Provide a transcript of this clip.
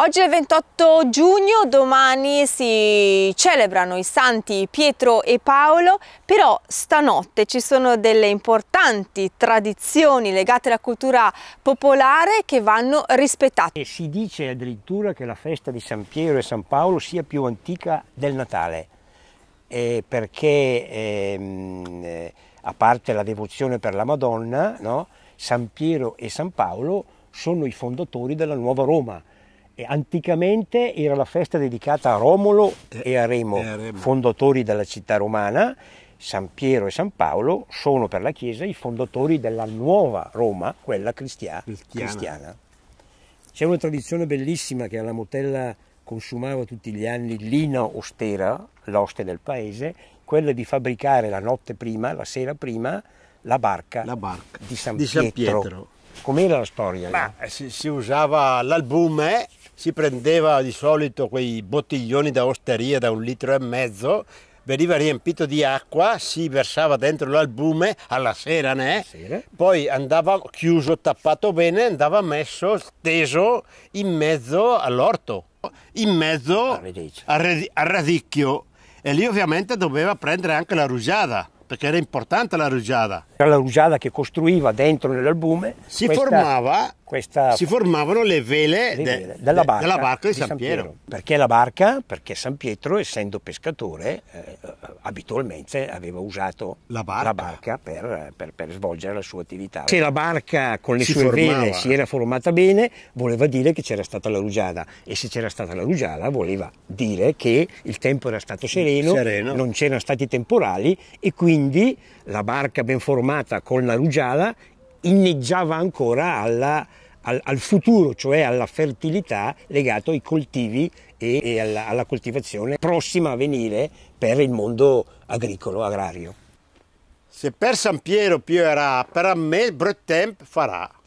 Oggi è il 28 giugno, domani si celebrano i santi Pietro e Paolo, però stanotte ci sono delle importanti tradizioni legate alla cultura popolare che vanno rispettate. E si dice addirittura che la festa di San Piero e San Paolo sia più antica del Natale, eh, perché ehm, eh, a parte la devozione per la Madonna, no? San Piero e San Paolo sono i fondatori della nuova Roma anticamente era la festa dedicata a Romolo eh, e a Remo, e eh, a Remo. fondatori della città romana. San Piero e San Paolo sono per la Chiesa i fondatori della nuova Roma, quella cristiana. cristiana. C'è una tradizione bellissima che alla Motella consumava tutti gli anni Lina Ostera, l'oste del paese, quella di fabbricare la notte prima, la sera prima, la barca, la barca. di San di Pietro. San Pietro. Com'era la storia? Ma, si, si, usava l'albume si prendeva di solito quei bottiglioni da osteria da un litro e mezzo, veniva riempito di acqua, si versava dentro l'albume alla sera, né? Sera. poi andava chiuso, tappato bene, andava messo steso in mezzo all'orto, in mezzo al, al radicchio e lì ovviamente doveva prendere anche la rugiada perché era importante la rugiada. Era la rugiada che costruiva dentro nell'albume. Si, questa, formava, questa, si formavano le vele, le vele de, della, barca, de, della, barca, di, San, Piero. Piero. Perché la barca? Perché San Pietro, essendo pescatore, eh, abitualmente aveva usato la barca, la barca per, per, per, svolgere la sua attività. Se la barca con le si sue formava. vele si era formata bene, voleva dire che c'era stata la rugiada e se c'era stata la rugiada voleva dire che il tempo era stato mm, sereno, sereno. non c'erano stati temporali e quindi la barca ben formata con la rugiada inneggiava ancora alla al, al futuro, cioè alla fertilità legato ai coltivi e, e alla, alla coltivazione prossima a venire per il mondo agricolo, agrario. Se per San Piero pioverà, per me il bruttempo farà.